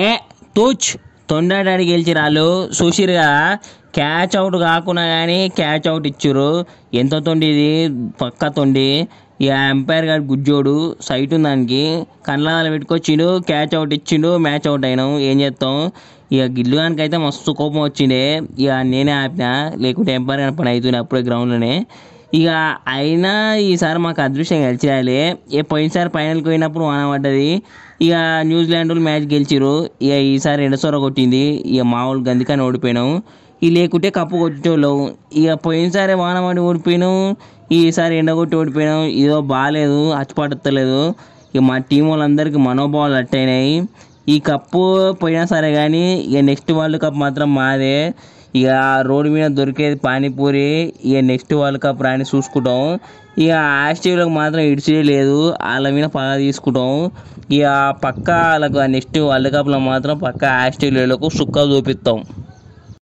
ఏ తూచ్ తొండడానికి గెలిచి వాళ్ళు చూసిరుగా catch out కాకుండా కానీ క్యాచ్ అవుట్ ఇచ్చారు ఎంత తొండి ఇది పక్క తొండి ఈ ఎంపైర్ గారు గుజ్జోడు సైట్ ఉంది దానికి కళ్ళాలు పెట్టుకొచ్చిండు క్యాచ్ అవుట్ ఇచ్చిండు మ్యాచ్ అవుట్ అయినాం ఏం చేస్తాం ఇక గిల్లు అయితే మస్తు కోపం వచ్చిండే ఇక నేనే ఆపిన లేకుంటే ఎంపైర్ కనపడి పని అవుతుంది అప్పుడే గ్రౌండ్లోనే ఇక అయినా ఈసారి మాకు అదృష్టం గెలిచేయాలి ఏ పోయినసారి ఫైనల్కి పోయినప్పుడు వాన పడ్డది ఇక న్యూజిలాండ్ మ్యాచ్ గెలిచిరు ఇక ఈసారి సొర కొట్టింది ఇక మా వాళ్ళు గందికని ఓడిపోయినాం ఇక లేకుంటే కప్పు కొట్టేవాళ్ళం ఇక పోయినసారి వాన పడి ఓడిపోయినాం ఈసారి ఎండగొట్టి ఓడిపోయినాం ఏదో బాగాలేదు అచ్చిపట్టలేదు ఇక మా టీం వాళ్ళందరికీ మనోభావాలు అట్టయినాయి ఈ కప్పు పోయినా సరే కానీ ఇక నెక్స్ట్ వరల్డ్ కప్ మాత్రం మాదే ఇక రోడ్డు మీద దొరికేది పానీపూరి ఇక నెక్స్ట్ వరల్డ్ కప్ రాని చూసుకుంటాం ఇక ఆస్ట్రేలియాకు మాత్రం ఇడిచే లేదు వాళ్ళ మీద పగ తీసుకుంటాం ఇక పక్క వాళ్ళకు నెక్స్ట్ వరల్డ్ కప్లో మాత్రం పక్క ఆస్ట్రేలియాలకు సుక్క చూపిస్తాం